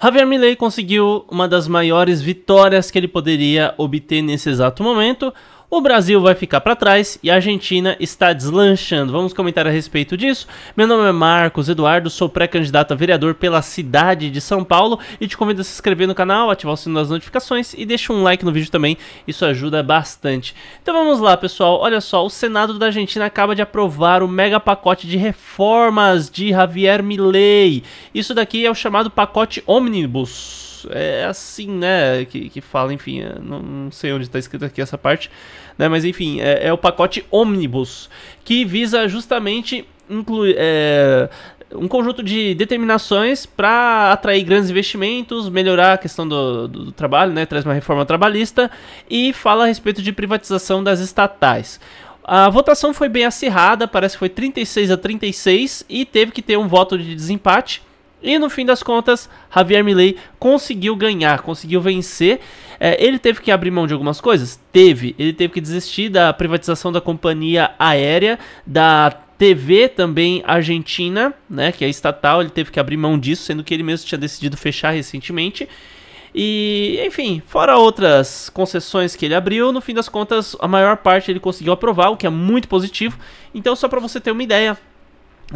Javier Milei conseguiu uma das maiores vitórias que ele poderia obter nesse exato momento, o Brasil vai ficar para trás e a Argentina está deslanchando. Vamos comentar a respeito disso. Meu nome é Marcos Eduardo, sou pré-candidato a vereador pela cidade de São Paulo e te convido a se inscrever no canal, ativar o sino das notificações e deixar um like no vídeo também, isso ajuda bastante. Então vamos lá, pessoal. Olha só, o Senado da Argentina acaba de aprovar o mega pacote de reformas de Javier Milei. Isso daqui é o chamado pacote Omnibus. É, é assim, né? Que, que fala, enfim, é, não, não sei onde está escrito aqui essa parte, né? Mas enfim, é, é o pacote ônibus, que visa justamente incluir. É, um conjunto de determinações para atrair grandes investimentos, melhorar a questão do, do, do trabalho, né? traz uma reforma trabalhista e fala a respeito de privatização das estatais. A votação foi bem acirrada, parece que foi 36 a 36 e teve que ter um voto de desempate. E no fim das contas, Javier Milei conseguiu ganhar, conseguiu vencer. É, ele teve que abrir mão de algumas coisas? Teve. Ele teve que desistir da privatização da companhia aérea, da TV também argentina, né, que é estatal, ele teve que abrir mão disso, sendo que ele mesmo tinha decidido fechar recentemente. E, enfim, fora outras concessões que ele abriu, no fim das contas, a maior parte ele conseguiu aprovar, o que é muito positivo. Então, só para você ter uma ideia,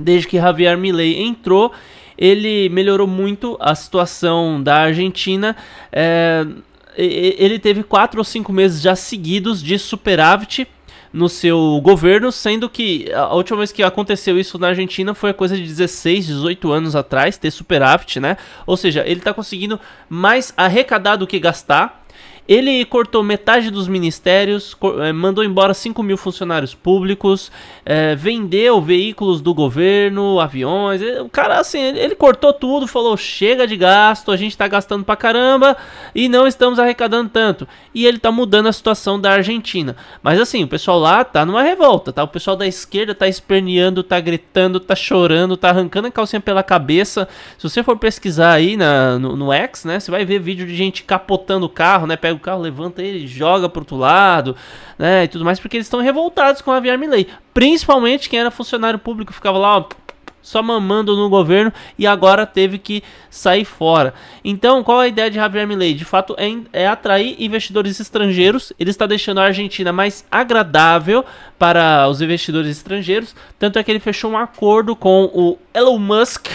desde que Javier Milei entrou, ele melhorou muito a situação da Argentina. É, ele teve quatro ou cinco meses já seguidos de superávit no seu governo, sendo que a última vez que aconteceu isso na Argentina foi a coisa de 16, 18 anos atrás, ter superávit, né? Ou seja, ele está conseguindo mais arrecadar do que gastar ele cortou metade dos ministérios, eh, mandou embora 5 mil funcionários públicos, é, vendeu veículos do governo, aviões. Eh, o cara, assim, ele cortou tudo, falou: chega de gasto, a gente tá gastando pra caramba e não estamos arrecadando tanto. E ele tá mudando a situação da Argentina. Mas, assim, o pessoal lá tá numa revolta, tá? O pessoal da esquerda tá esperneando, tá gritando, tá chorando, tá arrancando a calcinha pela cabeça. Se você for pesquisar aí na, no, no X, né, você vai ver vídeo de gente capotando o carro, né? Pega pega o carro, levanta ele, joga pro outro lado, né? E tudo mais, porque eles estão revoltados com a Javier Milley. Principalmente quem era funcionário público, ficava lá, ó, só mamando no governo e agora teve que sair fora. Então, qual é a ideia de Javier Milei? De fato, é, é, atrair investidores estrangeiros. Ele está deixando a Argentina mais agradável para os investidores estrangeiros. Tanto é que ele fechou um acordo com o Elon Musk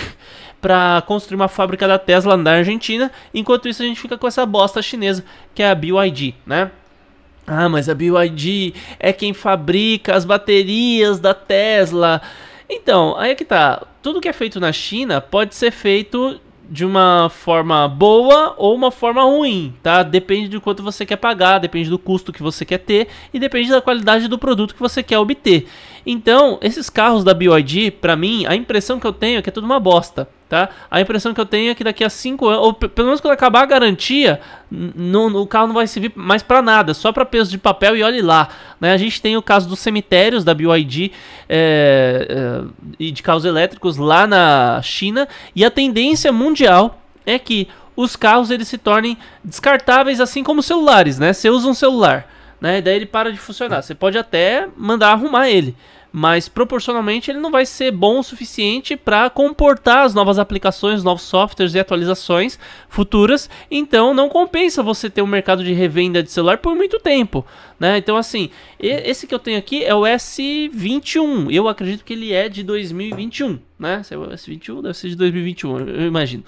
para construir uma fábrica da Tesla na Argentina. Enquanto isso, a gente fica com essa bosta chinesa que é a BYD, né? Ah, mas a BYD é quem fabrica as baterias da Tesla. Então, aí é que tá. Tudo que é feito na China pode ser feito de uma forma boa ou uma forma ruim, tá? Depende do quanto você quer pagar, depende do custo que você quer ter e depende da qualidade do produto que você quer obter. Então, esses carros da BYD, para mim, a impressão que eu tenho é que é tudo uma bosta. Tá? A impressão que eu tenho é que daqui a 5 anos, ou pelo menos quando acabar a garantia, no, o carro não vai servir mais para nada, só para peso de papel e olhe lá. Né? A gente tem o caso dos cemitérios da BYD é, é, e de carros elétricos lá na China, e a tendência mundial é que os carros eles se tornem descartáveis, assim como celulares. Né? Você usa um celular né? Daí ele para de funcionar. Você pode até mandar arrumar ele, mas proporcionalmente ele não vai ser bom o suficiente para comportar as novas aplicações, novos softwares e atualizações futuras. Então não compensa você ter um mercado de revenda de celular por muito tempo, né? Então assim, esse que eu tenho aqui é o S21. Eu acredito que ele é de 2021, né? Se é o S21, deve ser de 2021, eu imagino.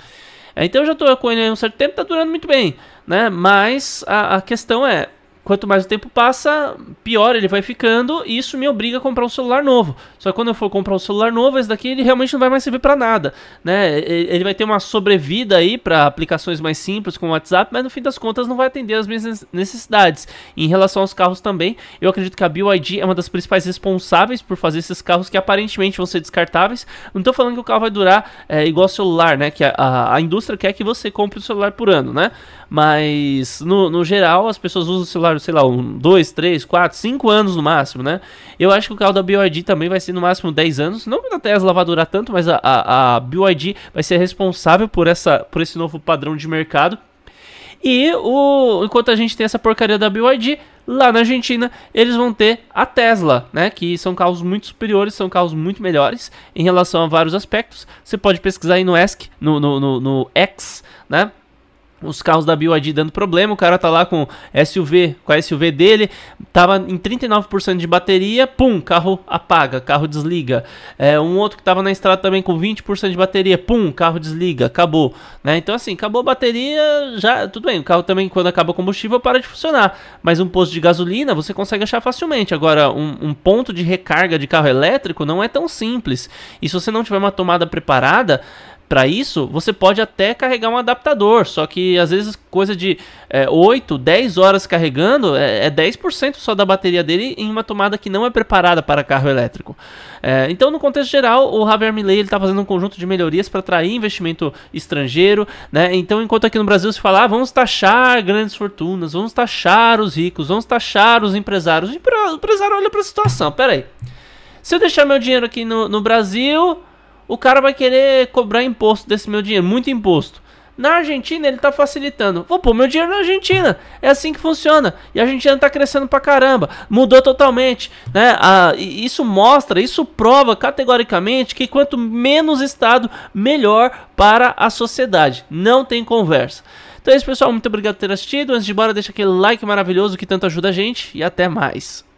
É, então eu já estou com ele há um certo tempo, está durando muito bem, né? Mas a, a questão é, quanto mais o tempo passa, pior ele vai ficando e isso me obriga a comprar um celular novo. Só que quando eu for comprar um celular novo, esse daqui ele realmente não vai mais servir para nada, né? Ele vai ter uma sobrevida aí para aplicações mais simples como o WhatsApp, mas no fim das contas não vai atender as minhas necessidades. em relação aos carros também, eu acredito que a BYD é uma das principais responsáveis por fazer esses carros que aparentemente vão ser descartáveis. Não tô falando que o carro vai durar é, igual celular, né? Que a, a, a, indústria quer que você compre o um celular por ano, né? Mas no, no geral as pessoas usam o celular sei lá, um, dois, três, quatro, cinco anos no máximo, né? Eu acho que o carro da BYD também vai ser no máximo 10 anos. Não que a Tesla vá durar tanto, mas a, a, a BYD vai ser responsável por, essa, por esse novo padrão de mercado. E o, enquanto a gente tem essa porcaria da BYD, lá na Argentina, eles vão ter a Tesla, né? Que são carros muito superiores, são carros muito melhores em relação a vários aspectos. Você pode pesquisar aí no ESC, no, no, no, no X, né? os carros da BYD dando problema, o cara tá lá com SUV, com a SUV dele, tava em 39% de bateria, pum, carro apaga, carro desliga. É, um outro que tava na estrada também com 20% de bateria, pum, carro desliga, acabou. Né? Então assim, acabou a bateria, já tudo bem, o carro também quando acaba o combustível para de funcionar, mas um posto de gasolina você consegue achar facilmente. Agora, um, um ponto de recarga de carro elétrico não é tão simples. E se você não tiver uma tomada preparada, para isso, você pode até carregar um adaptador, só que às vezes coisa de é, 8, 10 horas carregando é, é 10% só da bateria dele em uma tomada que não é preparada para carro elétrico. É, então, no contexto geral, o Javier Milley está fazendo um conjunto de melhorias para atrair investimento estrangeiro. Né? Então, enquanto aqui no Brasil se fala, ah, vamos taxar grandes fortunas, vamos taxar os ricos, vamos taxar os empresários. O empresário olha para a situação, peraí. Se eu deixar meu dinheiro aqui no, no Brasil, o cara vai querer cobrar imposto desse meu dinheiro, muito imposto. Na Argentina ele está facilitando. Vou pôr meu dinheiro na Argentina. É assim que funciona. E a Argentina está crescendo pra caramba. Mudou totalmente, né? Ah, isso mostra, isso prova categoricamente que quanto menos estado, melhor para a sociedade. Não tem conversa. Então é isso, pessoal. Muito obrigado por ter assistido. Antes de ir embora, deixa aquele like maravilhoso que tanto ajuda a gente e até mais.